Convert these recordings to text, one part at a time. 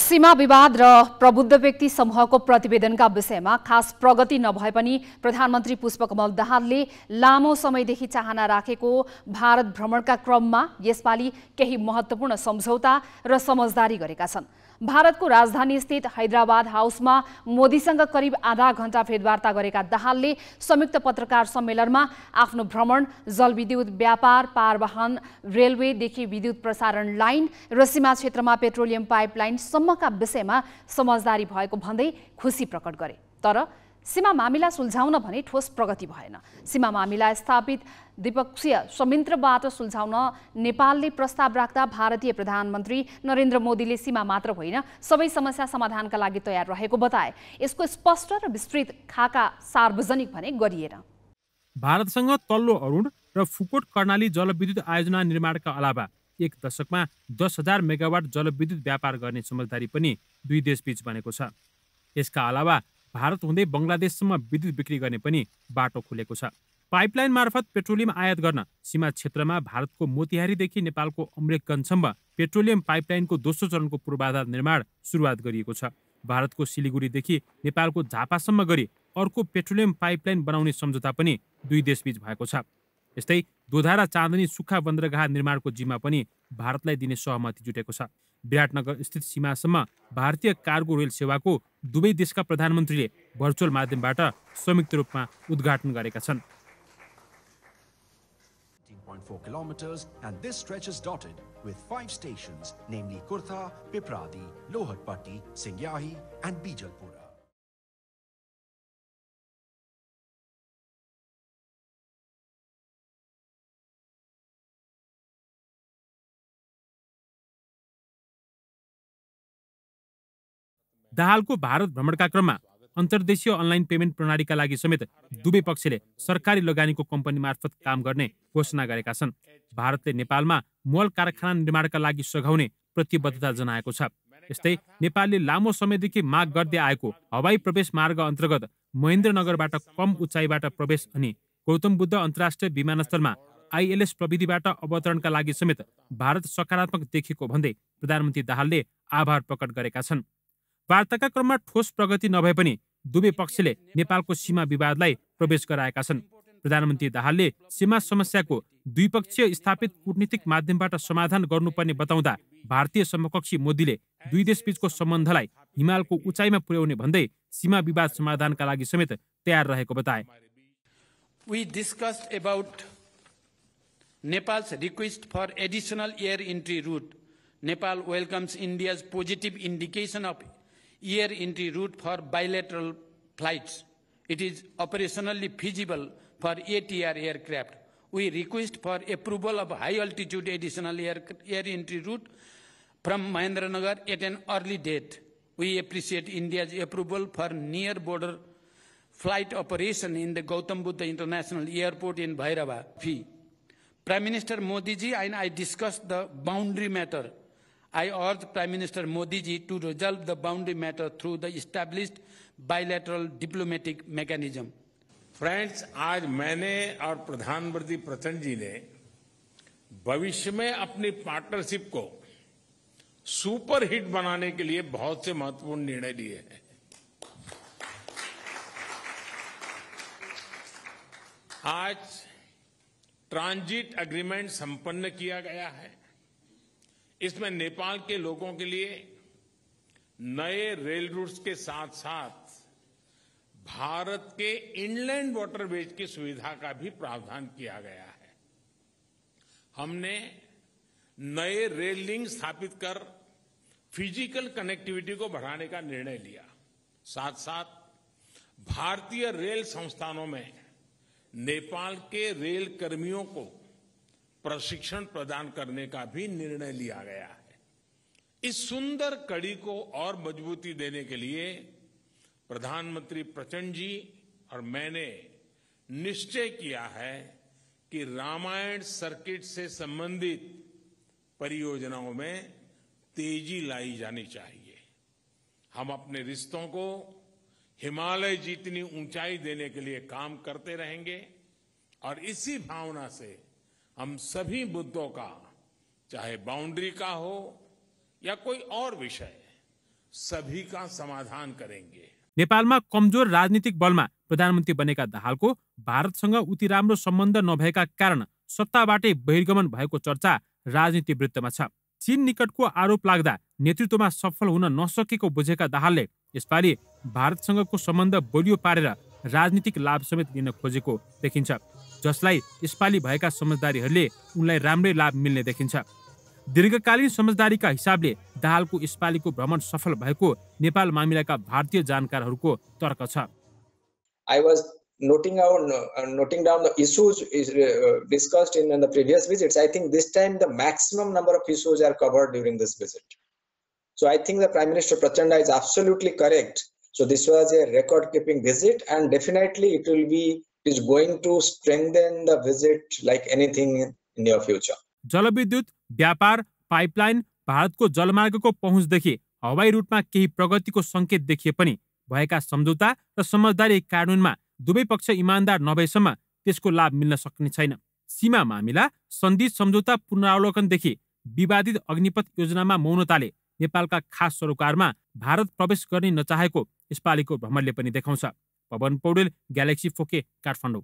सीमा विवाद र प्रबुद्ध व्यक्ति समूहको प्रतिवेदनका विषयमा खास प्रगति नभए पनि प्रधानमन्त्री पुष्पकमल दाहालले लामो समयदेखि चाहना राखेको भारत भ्रमणका क्रममा यसपालि केही महत्त्वपूर्ण सम्झौता र समझदारी गरेका छन् भारतको राजधानी स्थित हैदराबाद हाउसमा मोदीसँग करिब आधा घण्टा भेटवार्ता गरेका दाहालले संयुक्त पत्रकार सम्मेलनमा आफ्नो भ्रमण जलविद्युत व्यापार पारवाहन रेलवेदेखि विद्युत प्रसारण लाइन र सीमा क्षेत्रमा पेट्रोलियम पाइपलाइनसम्मका विषयमा समझदारी भएको भन्दै खुसी प्रकट गरे तर सीमा मामिला सुल्झाउन भने ठोस प्रगति भएन सीमा मामिला स्थापित द्विपक्षीय संयन्त्रबाट सुल्झाउन नेपालले प्रस्ताव राख्दा भारतीय प्रधानमन्त्री नरेन्द्र मोदीले सीमा मात्र होइन सबै समस्या समाधानका लागि तयार रहेको बताए यसको स्पष्ट र विस्तृत खाका सार्वजनिक भने गरिएन भारतसँग तल्लो अरुण र फुकोट कर्णाली जलविद्युत आयोजना निर्माणका अलावा एक दशकमा दस हजार मेगावाट जलविद्युत व्यापार गर्ने समझदारी पनि दुई देशबीच बनेको छ यसका अलावा भारत हुँदै बङ्गलादेशसम्म विद्युत बिक्री गर्ने पनि बाटो खुलेको छ पाइपलाइन मार्फत पेट्रोलियम आयात गर्न सीमा क्षेत्रमा भारतको मोतिहारीदेखि नेपालको अमरेकगञ्जसम्म पेट्रोलियम पाइपलाइनको दोस्रो चरणको पूर्वाधार निर्माण सुरुवात गरिएको छ भारतको सिलिगुडीदेखि नेपालको झापासम्म गरी अर्को पेट्रोलियम पाइपलाइन बनाउने सम्झौता पनि दुई देशबीच भएको छ यस्तै दोधारा चाँदनी सुक्खा बन्दरगाह निर्माणको जिम्मा पनि भारतलाई दिने सहमति जुटेको छ विराटनगर स्थित सीमासम्म भारतीय कार्गो रेल सेवाको दुवै देशका प्रधानमन्त्रीले भर्चुअल माध्यमबाट संयुक्त रूपमा उद्घाटन गरेका छन् 5.4 kilometers and this stretch is dotted with five stations namely Kurtha, Pipradi, Lohatpatti, Singyahi and Bijalpura. को भारत क्रम क्रममा अन्तर्देशीय अनलाइन पेमेन्ट प्रणालीका लागि समेत दुवै पक्षले सरकारी लगानीको कम्पनी मार्फत काम गर्ने घोषणा गरेका छन् भारतले नेपालमा मल कारखाना निर्माणका लागि सघाउने प्रतिबद्धता जनाएको छ यस्तै नेपालले लामो समयदेखि माग गर्दै आएको हवाई प्रवेश मार्ग अन्तर्गत महेन्द्रनगरबाट कम उचाइबाट प्रवेश अनि गौतम बुद्ध अन्तर्राष्ट्रिय विमानस्थलमा आइएलएस प्रविधिबाट अवतरणका लागि समेत भारत सकारात्मक देखिएको भन्दै प्रधानमन्त्री दाहालले आभार प्रकट गरेका छन् वार्ताका क्रममा ठोस प्रगति नभए पनि दुवै पक्षले नेपालको सीमा विवादलाई प्रवेश गराएका छन् प्रधानमन्त्री दाहालले सीमा समस्याको द्विपक्षीय स्थापित कूटनीतिक माध्यमबाट समाधान गर्नुपर्ने बताउँदा भारतीय समकक्षी मोदीले दुई देशबीचको सम्बन्धलाई हिमालको उचाइमा पुर्याउने भन्दै सीमा विवाद समाधानका लागि समेत तयार रहेको बताए We discussed about Nepal's request for additional air entry route. Nepal welcomes India's air-entry route for bilateral flights. It is operationally feasible for ATR aircraft. We request for approval of high-altitude additional air, air entry route from Mahendranagar at an early date. We appreciate India's approval for near-border flight operation in the Gautam Buddha International Airport in Bhairava. Prime Minister Modi ji and I discussed the boundary matter I urge Prime Minister Modi ji to resolve the boundary matter through the established bilateral diplomatic mechanism. Friends, आज मैंने और प्रधानमंत्री प्रचंड जी ने भविष्य में अपनी partnership को सुपर हिट बनाने के लिए बहुत से महत्वपूर्ण निर्णय लिए हैं आज ट्रांजिट एग्रीमेंट संपन्न किया गया है इसमें नेपाल के लोगों के लिए नए रेल रूट्स के साथ साथ भारत के इनलैंड वाटरवेज की सुविधा का भी प्रावधान किया गया है हमने नए रेल लिंक स्थापित कर फिजिकल कनेक्टिविटी को बढ़ाने का निर्णय लिया साथ साथ भारतीय रेल संस्थानों में नेपाल के रेल कर्मियों को प्रशिक्षण प्रदान करने का भी निर्णय लिया गया है इस सुंदर कड़ी को और मजबूती देने के लिए प्रधानमंत्री प्रचंड जी और मैंने निश्चय किया है कि रामायण सर्किट से संबंधित परियोजनाओं में तेजी लाई जानी चाहिए हम अपने रिश्तों को हिमालय जितनी ऊंचाई देने के लिए काम करते रहेंगे और इसी भावना से हम सभी मुद्दों का चाहे बाउंड्री का हो या कोई और विषय सभी का समाधान करेंगे नेपालमा कमजोर राजनीतिक बलमा प्रधानमन्त्री बनेका दाहालको भारतसँग उति राम्रो सम्बन्ध नभएका कारण सत्ताबाटै बहिर्गमन भएको चर्चा राजनीति वृत्तमा छ चीन निकटको आरोप लाग्दा नेतृत्वमा सफल हुन नसकेको बुझेका दाहालले यसपालि भारतसँगको सम्बन्ध बलियो पारेर राजनीतिक लाभ समेत लिन खोजेको देखिन्छ जसलाई यसपालि भएका समझदारीहरूले उनलाई राम्रै लाभ मिल्ने देखिन्छ दीर्घकालीन समझदारीका हिसाबले दाहालको यसपालिको भ्रमण सफल भएको नेपाल मामिलाका भारतीय जानकारहरूको तर्क छ I was noting out uh, noting down the issues is uh, discussed in, in, the previous visits i think this time the maximum number of issues are covered during this visit so i think the prime minister prachanda is absolutely correct so this was a record keeping visit and definitely it will be is going to strengthen the visit like anything in your future. जलविद्युत व्यापार pipeline भारतको जलमार्गको पहुँचदेखि हवाई रुटमा केही प्रगतिको सङ्केत देखिए पनि भएका सम्झौता र समझदारी कानुनमा दुवै पक्ष इमान्दार नभएसम्म त्यसको लाभ मिल्न सक्ने छैन सीमा मामिला सन्धि सम्झौता पुनरावलोकनदेखि विवादित अग्निपथ योजनामा मौनताले नेपालका खास सरोकारमा भारत प्रवेश गर्ने नचाहेको यसपालिको भ्रमणले पनि देखाउँछ पवन पौडेल ग्यालेक्सी फोके काठमाडौँ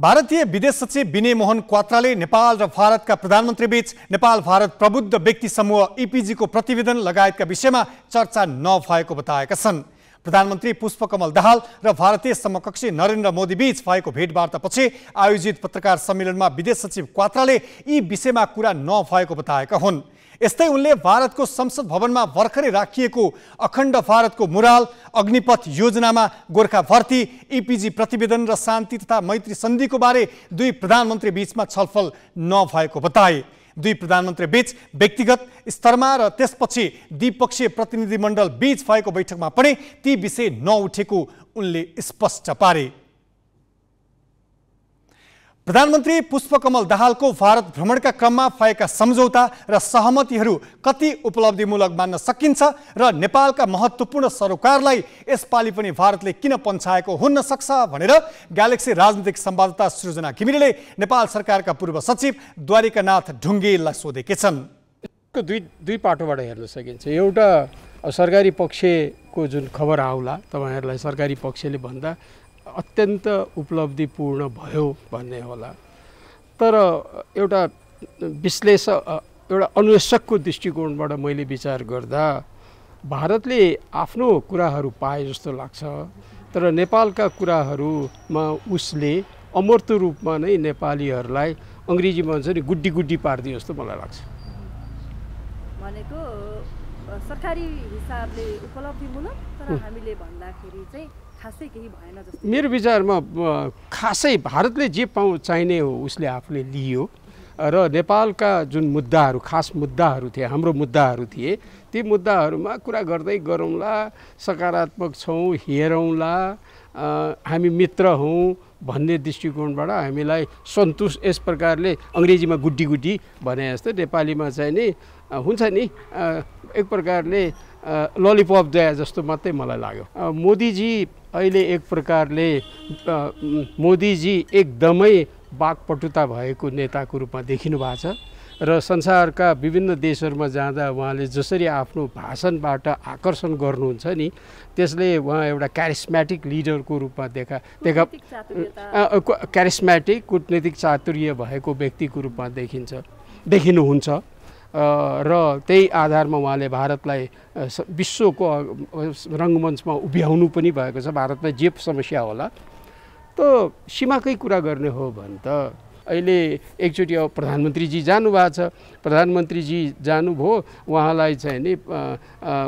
भारतीय विदेश सचिव विनय मोहन क्वात्राले नेपाल र भारतका प्रधानमन्त्रीबीच नेपाल भारत प्रबुद्ध व्यक्ति समूह इपिजीको प्रतिवेदन लगायतका विषयमा चर्चा नभएको बताएका छन् प्रधानमन्त्री पुष्पकमल दाहाल र भारतीय समकक्षी नरेन्द्र मोदीबीच भएको भेटवार्तापछि आयोजित पत्रकार सम्मेलनमा विदेश सचिव क्वात्राले यी विषयमा कुरा नभएको बताएका हुन् यस्तै उनले भारतको संसद भवनमा भर्खरै राखिएको अखण्ड भारतको मुराल अग्निपथ योजनामा गोर्खा भर्ती इपिजी प्रतिवेदन र शान्ति तथा मैत्री सन्धिको बारे दुई प्रधानमन्त्री बीचमा छलफल नभएको बताए दुई प्रधानमन्त्री बीच व्यक्तिगत स्तरमा र त्यसपछि द्विपक्षीय प्रतिनिधिमण्डल बीच भएको बैठकमा पनि ती विषय नउठेको उनले स्पष्ट पारे प्रधानमन्त्री पुष्पकमल दाहालको भारत भ्रमणका क्रममा भएका सम्झौता र सहमतिहरू कति उपलब्धिमूलक मान्न सकिन्छ र नेपालका महत्त्वपूर्ण सरोकारलाई यसपालि पनि भारतले किन पन्छाएको हुन्न सक्छ भनेर ग्यालेक्सी राजनीतिक सम्वाददाता सृजना घिमिरेले नेपाल सरकारका पूर्व सचिव द्वारिकानाथ ढुङ्गेललाई सोधेकी छन् दुई दुई पाटोबाट हेर्न सकिन्छ एउटा सरकारी पक्षको जुन खबर आउला तपाईँहरूलाई सरकारी पक्षले भन्दा अत्यन्त उपलब्धिपूर्ण भयो भन्ने होला तर एउटा विश्लेषक एउटा अन्वेषकको दृष्टिकोणबाट मैले विचार गर्दा भारतले आफ्नो कुराहरू पाए जस्तो लाग्छ तर नेपालका कुराहरूमा उसले अमूर्त रूपमा नै नेपालीहरूलाई अङ्ग्रेजीमा भन्छ नि गुड्डी गुड्डी पारिदियो जस्तो मलाई लाग्छ भनेको सरकारी हिसाबले उपलब्धिमूलक तर हामीले भन्दाखेरि चाहिँ मेरो विचारमा खासै भारतले जे पाउ चाहिने हो उसले आफूले लियो र नेपालका जुन मुद्दाहरू खास मुद्दाहरू थिए हाम्रो मुद्दाहरू थिए ती मुद्दाहरूमा कुरा गर्दै गरौँला सकारात्मक छौँ हेरौँला हामी मित्र हौँ भन्ने दृष्टिकोणबाट हामीलाई सन्तुष्ट यस प्रकारले अङ्ग्रेजीमा गुड्डी गुड्डी भने जस्तै नेपालीमा चाहिँ नि हुन्छ नि एक प्रकारले ललिपप जया जस्तो मात्रै मलाई लाग्यो मोदीजी अहिले एक प्रकारले मोदीजी एकदमै बाघपटुता भएको नेताको रूपमा देखिनु भएको छ र संसारका विभिन्न देशहरूमा जाँदा उहाँले जसरी आफ्नो भाषणबाट आकर्षण गर्नुहुन्छ नि त्यसले उहाँ एउटा क्यारिस्म्याटिक लिडरको रूपमा देखा देखा क्यारिस्म्याटिक कुटनीतिक चातुर्य भएको व्यक्तिको रूपमा देखिन्छ देखिनुहुन्छ र त्यही आधारमा उहाँले भारतलाई विश्वको रङ्गमञ्चमा उभ्याउनु पनि भएको छ भारतमा जे समस्या होला त सीमाकै कुरा गर्ने हो भने त अहिले एकचोटि अब प्रधानमन्त्रीजी जानुभएको छ प्रधानमन्त्रीजी जानुभयो उहाँलाई चाहिँ नि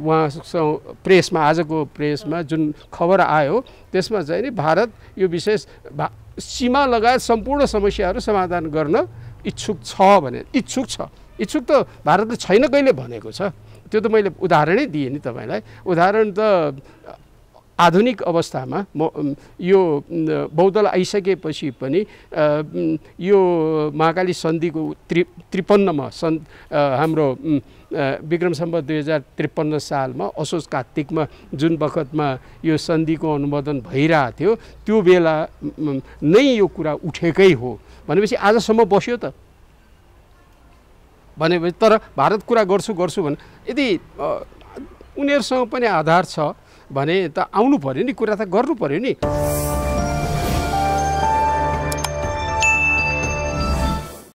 उहाँसँग प्रेसमा आजको प्रेसमा जुन खबर आयो त्यसमा चाहिँ नि भारत यो विशेष भा सीमा लगायत सम्पूर्ण समस्याहरू समाधान गर्न इच्छुक छ भने इच्छुक छ इच्छुक त भारतले छैन कहिले भनेको छ त्यो त मैले उदाहरणै दिएँ नि तपाईँलाई उदाहरण त आधुनिक अवस्थामा म यो बौद्धल आइसकेपछि पनि यो महाकाली सन्धिको त्रि त्रिपन्नमा सन् हाम्रो विक्रम सम्बत दुई हजार त्रिपन्न सालमा असोज कात्तिकमा जुन बखतमा यो सन्धिको अनुमोदन भइरहेको थियो त्यो बेला नै यो कुरा उठेकै हो भनेपछि आजसम्म बस्यो त भनेपछि तर भारत कुरा गर्छु गर्छु भने यदि उनीहरूसँग पनि आधार छ भने त आउनु पऱ्यो नि कुरा त गर्नु पऱ्यो नि